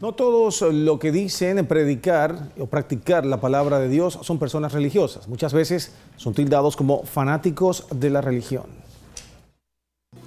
No todos lo que dicen predicar o practicar la palabra de Dios son personas religiosas. Muchas veces son tildados como fanáticos de la religión.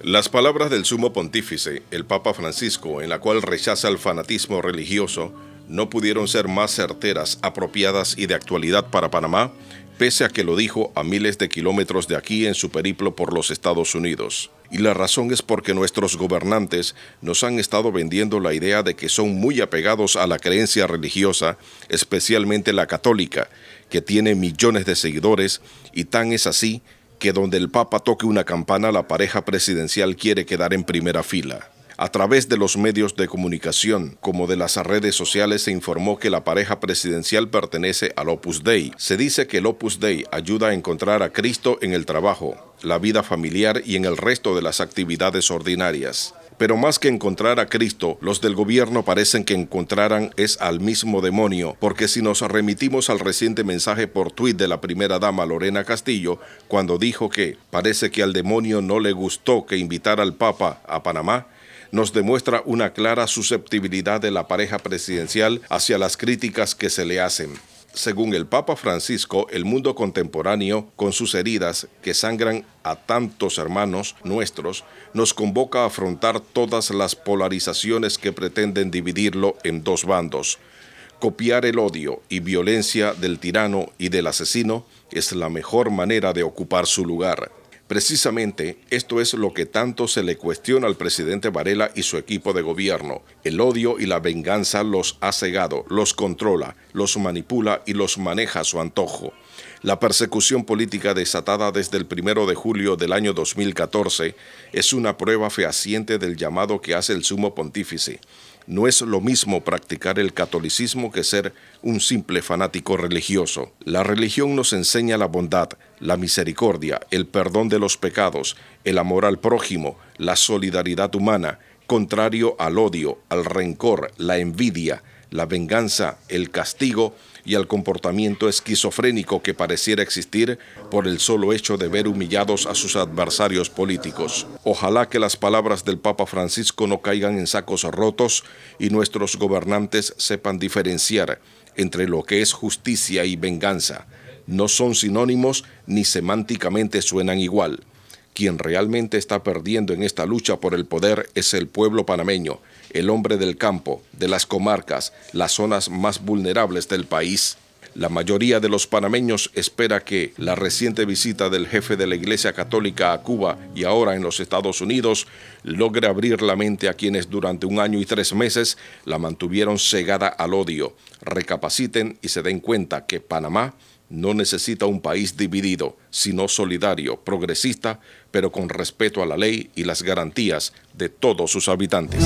Las palabras del sumo pontífice, el Papa Francisco, en la cual rechaza el fanatismo religioso, no pudieron ser más certeras, apropiadas y de actualidad para Panamá pese a que lo dijo a miles de kilómetros de aquí en su periplo por los Estados Unidos. Y la razón es porque nuestros gobernantes nos han estado vendiendo la idea de que son muy apegados a la creencia religiosa, especialmente la católica, que tiene millones de seguidores, y tan es así que donde el Papa toque una campana la pareja presidencial quiere quedar en primera fila. A través de los medios de comunicación, como de las redes sociales, se informó que la pareja presidencial pertenece al Opus Dei. Se dice que el Opus Dei ayuda a encontrar a Cristo en el trabajo, la vida familiar y en el resto de las actividades ordinarias. Pero más que encontrar a Cristo, los del gobierno parecen que encontraran es al mismo demonio, porque si nos remitimos al reciente mensaje por tuit de la primera dama Lorena Castillo, cuando dijo que parece que al demonio no le gustó que invitara al Papa a Panamá, nos demuestra una clara susceptibilidad de la pareja presidencial hacia las críticas que se le hacen. Según el Papa Francisco, el mundo contemporáneo, con sus heridas que sangran a tantos hermanos nuestros, nos convoca a afrontar todas las polarizaciones que pretenden dividirlo en dos bandos. Copiar el odio y violencia del tirano y del asesino es la mejor manera de ocupar su lugar. Precisamente esto es lo que tanto se le cuestiona al presidente Varela y su equipo de gobierno. El odio y la venganza los ha cegado, los controla, los manipula y los maneja a su antojo. La persecución política desatada desde el 1 de julio del año 2014 es una prueba fehaciente del llamado que hace el sumo pontífice. No es lo mismo practicar el catolicismo que ser un simple fanático religioso. La religión nos enseña la bondad, la misericordia, el perdón de los pecados, el amor al prójimo, la solidaridad humana, contrario al odio, al rencor, la envidia, la venganza, el castigo y al comportamiento esquizofrénico que pareciera existir por el solo hecho de ver humillados a sus adversarios políticos. Ojalá que las palabras del Papa Francisco no caigan en sacos rotos y nuestros gobernantes sepan diferenciar entre lo que es justicia y venganza, no son sinónimos ni semánticamente suenan igual. Quien realmente está perdiendo en esta lucha por el poder es el pueblo panameño, el hombre del campo, de las comarcas, las zonas más vulnerables del país. La mayoría de los panameños espera que la reciente visita del jefe de la Iglesia Católica a Cuba y ahora en los Estados Unidos logre abrir la mente a quienes durante un año y tres meses la mantuvieron cegada al odio, recapaciten y se den cuenta que Panamá no necesita un país dividido, sino solidario, progresista, pero con respeto a la ley y las garantías de todos sus habitantes.